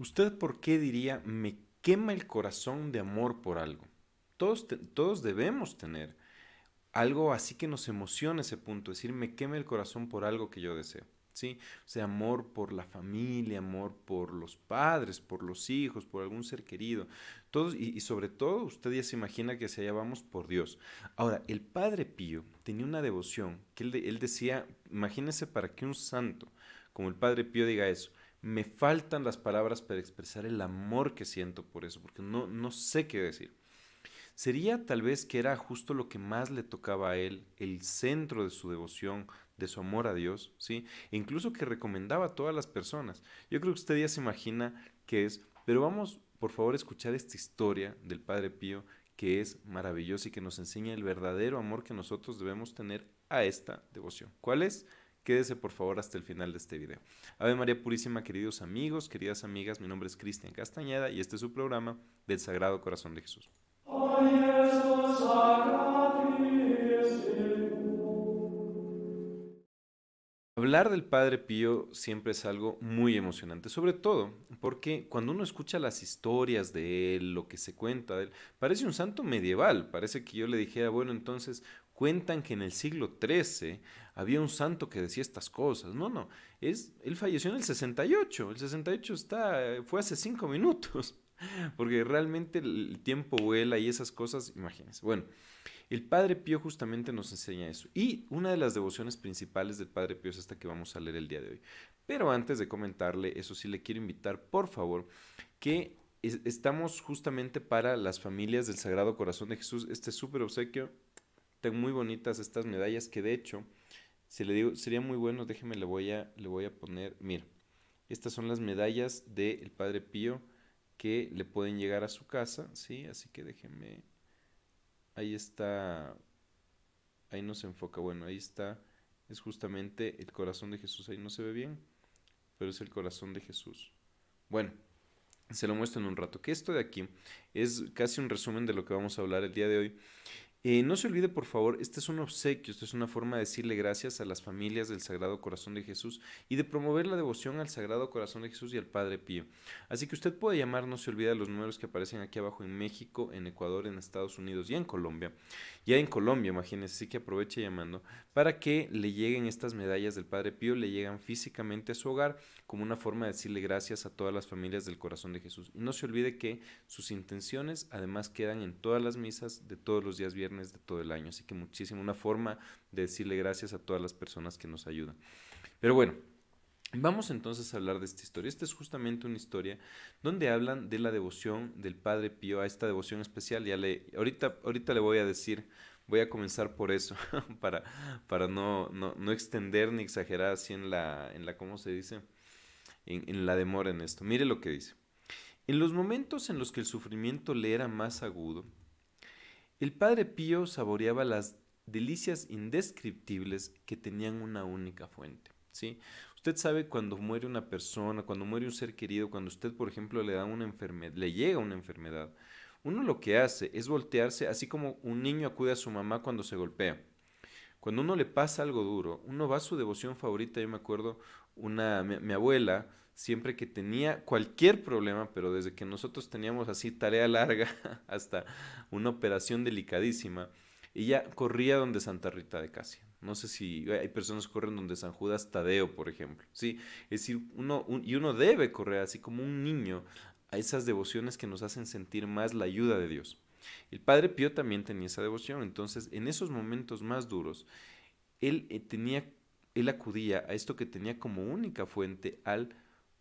¿Usted por qué diría me quema el corazón de amor por algo? Todos, todos debemos tener algo así que nos emocione ese punto, decir, me quema el corazón por algo que yo deseo. ¿Sí? O sea, amor por la familia, amor por los padres, por los hijos, por algún ser querido. Todos, y, sobre todo, usted ya se imagina que se allá por Dios. Ahora, el Padre Pío tenía una devoción que él, él decía, imagínese para que un santo como el Padre Pío diga eso, me faltan las palabras para expresar el amor que siento por eso, porque no, no sé qué decir. Sería tal vez que era justo lo que más le tocaba a él, el centro de su devoción, de su amor a Dios, ¿sí? E incluso que recomendaba a todas las personas. Yo creo que usted ya se imagina qué es, pero vamos por favor a escuchar esta historia del Padre Pío que es maravillosa y que nos enseña el verdadero amor que nosotros debemos tener a esta devoción. ¿Cuál es? Quédese por favor hasta el final de este video. Ave María Purísima, queridos amigos, queridas amigas, mi nombre es Cristian Castañeda y este es su programa del Sagrado Corazón de Jesús. Hablar del Padre Pío siempre es algo muy emocionante, sobre todo porque cuando uno escucha las historias de él, lo que se cuenta de él, parece un santo medieval, parece que yo le dijera, bueno, entonces cuentan que en el siglo XIII había un santo que decía estas cosas. No, no, es, él falleció en el 68. El 68 está, fue hace cinco minutos, porque realmente el tiempo vuela y esas cosas, imagínense. Bueno, el Padre Pío justamente nos enseña eso. Y una de las devociones principales del Padre Pío es esta que vamos a leer el día de hoy. Pero antes de comentarle, eso sí le quiero invitar, por favor, que estamos justamente para las familias del Sagrado Corazón de Jesús, este súper obsequio tengo muy bonitas estas medallas que de hecho, si le digo, sería muy bueno, déjeme, le voy a, le voy a poner, mira, estas son las medallas del Padre Pío que le pueden llegar a su casa, ¿sí? Así que déjeme ahí está, ahí no se enfoca, bueno, ahí está, es justamente el corazón de Jesús, ahí no se ve bien, pero es el corazón de Jesús. Bueno, se lo muestro en un rato, que esto de aquí es casi un resumen de lo que vamos a hablar el día de hoy. Eh, no se olvide, por favor, este es un obsequio, esta es una forma de decirle gracias a las familias del Sagrado Corazón de Jesús y de promover la devoción al Sagrado Corazón de Jesús y al Padre Pío. Así que usted puede llamar, no se olvide, a los números que aparecen aquí abajo en México, en Ecuador, en Estados Unidos y en Colombia ya en Colombia, imagínense, así que aproveche llamando para que le lleguen estas medallas del Padre Pío, le llegan físicamente a su hogar como una forma de decirle gracias a todas las familias del corazón de Jesús. Y no se olvide que sus intenciones además quedan en todas las misas de todos los días viernes de todo el año, así que muchísimo una forma de decirle gracias a todas las personas que nos ayudan. Pero bueno, Vamos entonces a hablar de esta historia. Esta es justamente una historia donde hablan de la devoción del Padre Pío a esta devoción especial. Ya ahorita, ahorita le voy a decir, voy a comenzar por eso, para, para no, no, extender ni exagerar así en la, en la ¿cómo se dice? en la demora en esto. Mire lo que dice. En los momentos en los que el sufrimiento le era más agudo, el Padre Pío saboreaba las delicias indescriptibles que tenían una única fuente. ¿sí? Usted sabe cuando muere una persona, cuando muere un ser querido, cuando usted, por ejemplo, le da una enfermedad, le llega una enfermedad, uno lo que hace es voltearse, así como un niño acude a su mamá cuando se golpea. Cuando uno le pasa algo duro, uno va a su devoción favorita. Yo me acuerdo, una, mi abuela, siempre que tenía cualquier problema, pero desde que nosotros teníamos así tarea larga hasta una operación delicadísima, ella corría donde Santa Rita de Casia. No sé si eh, hay personas que corren donde San Judas Tadeo, por ejemplo. Sí, es decir, uno, y uno debe correr así como un niño a esas devociones que nos hacen sentir más la ayuda de Dios. El Padre Pío también tenía esa devoción, entonces en esos momentos más duros, él, eh, tenía, él acudía a esto que tenía como única fuente al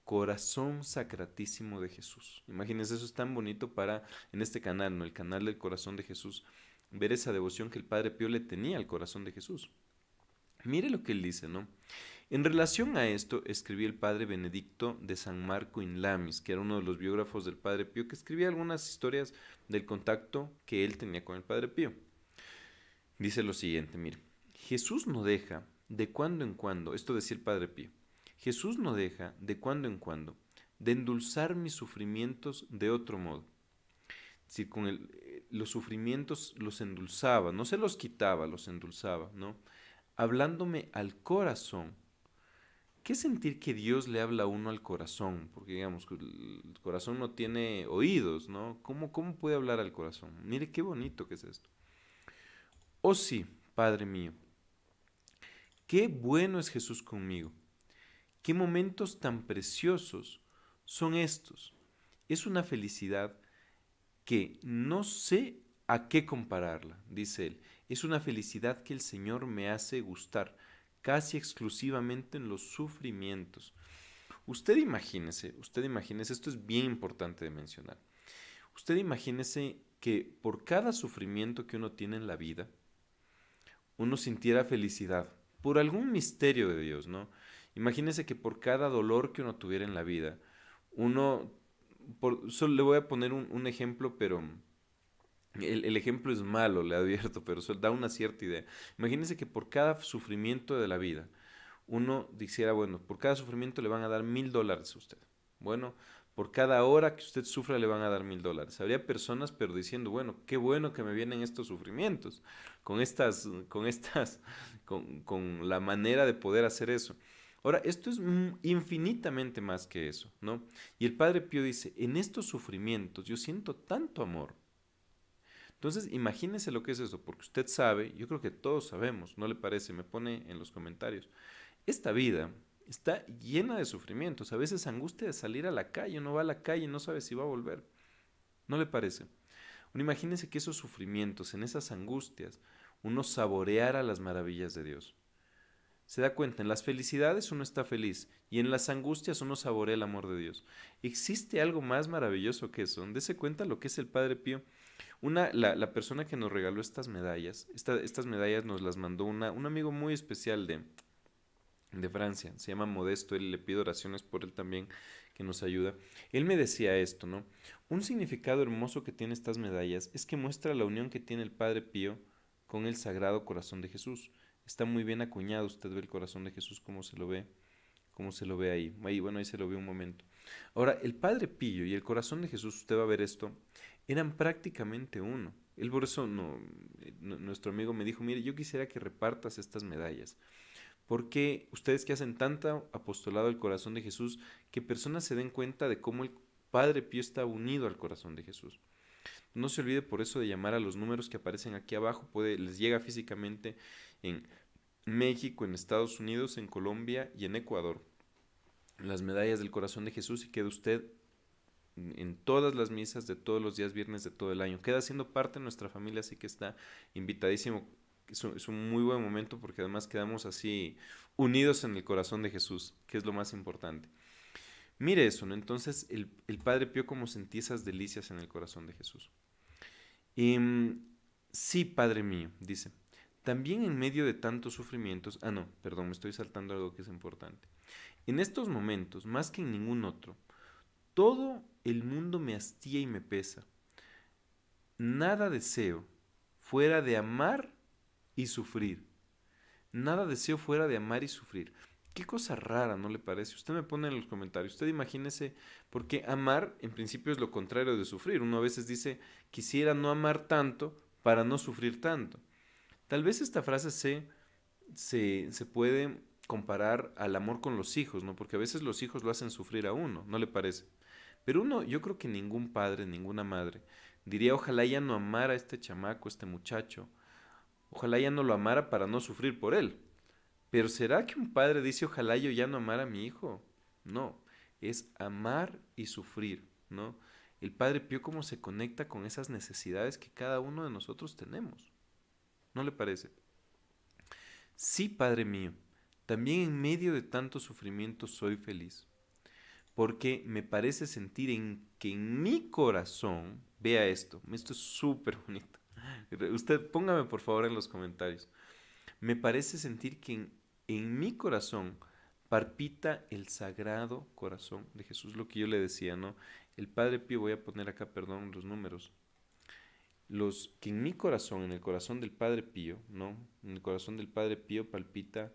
corazón sacratísimo de Jesús. Imagínense, eso es tan bonito para en este canal, ¿no? el canal del corazón de Jesús, ver esa devoción que el Padre Pío le tenía al corazón de Jesús. Mire lo que él dice, ¿no? En relación a esto, escribió el padre Benedicto de San Marco in Inlamis, que era uno de los biógrafos del padre Pío, que escribía algunas historias del contacto que él tenía con el padre Pío. Dice lo siguiente, mire, Jesús no deja de cuando en cuando, esto decía el padre Pío, Jesús no deja de cuando en cuando de endulzar mis sufrimientos de otro modo. Es decir, con el, los sufrimientos los endulzaba, no se los quitaba, los endulzaba, ¿no? Hablándome al corazón. ¿Qué sentir que Dios le habla a uno al corazón? Porque digamos, el corazón no tiene oídos, ¿no? ¿Cómo, cómo puede hablar al corazón? Mire qué bonito que es esto. Oh sí, Padre mío, qué bueno es Jesús conmigo. Qué momentos tan preciosos son estos. Es una felicidad que no sé a qué compararla, dice él. Es una felicidad que el Señor me hace gustar, casi exclusivamente en los sufrimientos. Usted imagínese, usted imagínese, esto es bien importante de mencionar. Usted imagínese que por cada sufrimiento que uno tiene en la vida, uno sintiera felicidad, por algún misterio de Dios, ¿no? Imagínese que por cada dolor que uno tuviera en la vida, uno solo le voy a poner un, ejemplo, pero el, ejemplo es malo, le advierto, pero da una cierta idea. Imagínense que por cada sufrimiento de la vida, uno dijera, bueno, por cada sufrimiento le van a dar mil dólares a usted. Bueno, por cada hora que usted sufra le van a dar mil dólares. Habría personas, pero diciendo, bueno, qué bueno que me vienen estos sufrimientos, con estas, con estas, con la manera de poder hacer eso. Ahora, esto es infinitamente más que eso, ¿no? Y el Padre Pío dice, en estos sufrimientos yo siento tanto amor. Entonces, imagínese lo que es eso, porque usted sabe, yo creo que todos sabemos, ¿no le parece? Me pone en los comentarios. Esta vida está llena de sufrimientos, a veces angustia de salir a la calle, uno va a la calle y no sabe si va a volver. ¿No le parece? Uno imagínense que esos sufrimientos, en esas angustias, uno saboreara las maravillas de Dios se da cuenta, en las felicidades uno está feliz y en las angustias uno saborea el amor de Dios. ¿Existe algo más maravilloso que eso? Dese cuenta lo que es el Padre Pío. Una, la, persona que nos regaló estas medallas, estas medallas nos las mandó una, un amigo muy especial de, de Francia, se llama Modesto, él le pido oraciones por él también, que nos ayuda. Él me decía esto, ¿no? Un significado hermoso que tiene estas medallas es que muestra la unión que tiene el Padre Pío con el Sagrado Corazón de Jesús está muy bien acuñado. Usted ve el corazón de Jesús como se lo ve, ¿Cómo se lo ve ahí. ahí. Bueno, ahí se lo ve un momento. Ahora, el Padre Pillo y el corazón de Jesús, usted va a ver esto, eran prácticamente uno. Él por eso no, eh, nuestro amigo me dijo, mire, yo quisiera que repartas estas medallas. Porque ustedes que hacen tanto apostolado al corazón de Jesús, que personas se den cuenta de cómo el Padre Pío está unido al corazón de Jesús. No se olvide por eso de llamar a los números que aparecen aquí abajo, puede, les llega físicamente en México, en Estados Unidos, en Colombia y en Ecuador. Las medallas del corazón de Jesús y queda usted en todas las misas de todos los días viernes de todo el año. Queda siendo parte de nuestra familia, así que está invitadísimo. Es un, muy buen momento porque además quedamos así unidos en el corazón de Jesús, que es lo más importante. Mire eso, ¿no? Entonces el, Padre Pío como sentí esas delicias en el corazón de Jesús. Em, sí, Padre mío, dice, también en medio de tantos sufrimientos, ah no, perdón, me estoy saltando algo que es importante. En estos momentos, más que en ningún otro, todo el mundo me hastía y me pesa. Nada deseo fuera de amar y sufrir. Nada deseo fuera de amar y sufrir. Qué cosa rara, ¿no le parece? Usted me pone en los comentarios, usted imagínese, porque amar en principio es lo contrario de sufrir. Uno a veces dice, quisiera no amar tanto para no sufrir tanto. Tal vez esta frase se, se, puede comparar al amor con los hijos, ¿no? Porque a veces los hijos lo hacen sufrir a uno, ¿no le parece? Pero uno, yo creo que ningún padre, ninguna madre diría, ojalá ya no amara a este chamaco, este muchacho, ojalá ya no lo amara para no sufrir por él. Pero ¿será que un padre dice, ojalá yo ya no amara a mi hijo? No, es amar y sufrir, ¿no? El Padre Pío cómo se conecta con esas necesidades que cada uno de nosotros tenemos. ¿No le parece? Sí, Padre mío, también en medio de tanto sufrimiento soy feliz, porque me parece sentir en que en mi corazón, vea esto, esto es súper bonito. Usted póngame por favor en los comentarios. Me parece sentir que en, mi corazón parpita el sagrado corazón de Jesús, lo que yo le decía, ¿no? El Padre Pío, voy a poner acá, perdón, los números, los que en mi corazón, en el corazón del Padre Pío, ¿no? En el corazón del Padre Pío palpita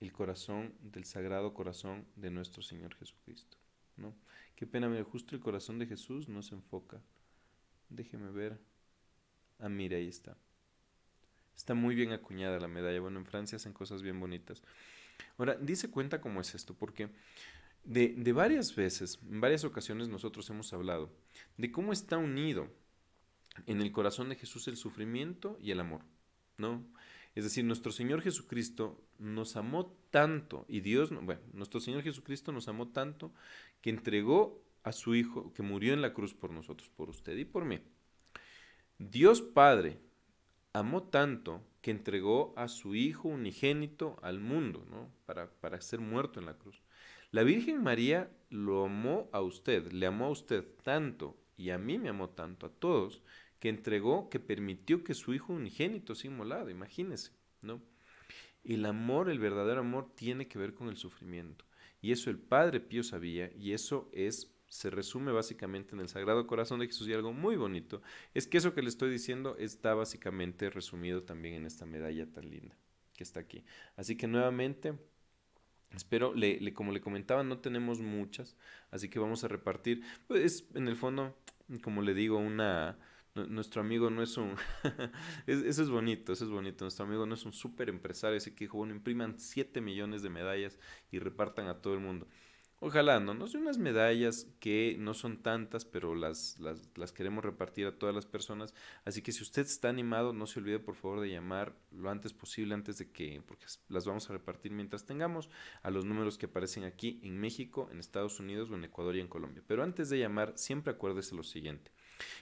el corazón del sagrado corazón de nuestro Señor Jesucristo, ¿no? Qué pena, mira, justo el corazón de Jesús no se enfoca. Déjeme ver. Ah, mira, ahí está. Está muy bien acuñada la medalla. Bueno, en Francia hacen cosas bien bonitas. Ahora, dice cuenta cómo es esto, porque de, de varias veces, en varias ocasiones nosotros hemos hablado de cómo está unido en el corazón de Jesús el sufrimiento y el amor, ¿no? Es decir, nuestro Señor Jesucristo nos amó tanto y Dios, bueno, nuestro Señor Jesucristo nos amó tanto que entregó a su Hijo, que murió en la cruz por nosotros, por usted y por mí. Dios Padre amó tanto que entregó a su Hijo unigénito al mundo, ¿no? Para, para ser muerto en la cruz. La Virgen María lo amó a usted, le amó a usted tanto y a mí me amó tanto, a todos, que entregó, que permitió que su hijo unigénito sea inmolado, imagínense, ¿no? El amor, el verdadero amor, tiene que ver con el sufrimiento. Y eso el Padre Pío sabía, y eso es, se resume básicamente en el Sagrado Corazón de Jesús. Y algo muy bonito es que eso que le estoy diciendo está básicamente resumido también en esta medalla tan linda que está aquí. Así que nuevamente, espero, le, como le comentaba, no tenemos muchas, así que vamos a repartir. Pues en el fondo, como le digo, una nuestro amigo no es un... eso es bonito, eso es bonito. Nuestro amigo no es un súper empresario, ese que dijo, bueno, impriman 7 millones de medallas y repartan a todo el mundo. Ojalá, ¿no? Nos sé, unas medallas que no son tantas, pero las, las, las, queremos repartir a todas las personas. Así que si usted está animado, no se olvide por favor de llamar lo antes posible, antes de que, porque las vamos a repartir mientras tengamos, a los números que aparecen aquí en México, en Estados Unidos o en Ecuador y en Colombia. Pero antes de llamar, siempre acuérdese lo siguiente.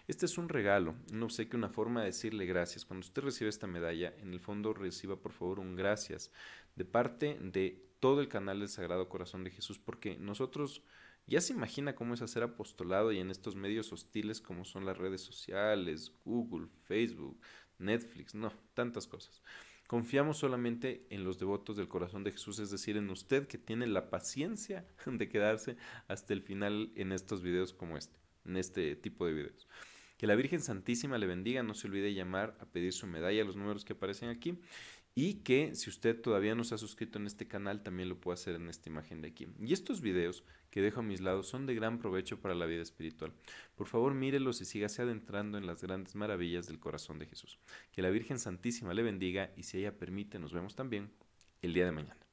Este es un regalo, no sé qué, una forma de decirle gracias. Cuando usted recibe esta medalla, en el fondo reciba por favor un gracias de parte de todo el canal del Sagrado Corazón de Jesús, porque nosotros ya se imagina cómo es hacer apostolado y en estos medios hostiles como son las redes sociales, Google, Facebook, Netflix, no, tantas cosas. Confiamos solamente en los devotos del corazón de Jesús, es decir, en usted que tiene la paciencia de quedarse hasta el final en estos videos como este en este tipo de videos. Que la Virgen Santísima le bendiga, no se olvide llamar a pedir su medalla los números que aparecen aquí y que si usted todavía no se ha suscrito en este canal también lo puede hacer en esta imagen de aquí. Y estos videos que dejo a mis lados son de gran provecho para la vida espiritual. Por favor mírelos y sígase adentrando en las grandes maravillas del corazón de Jesús. Que la Virgen Santísima le bendiga y si ella permite nos vemos también el día de mañana.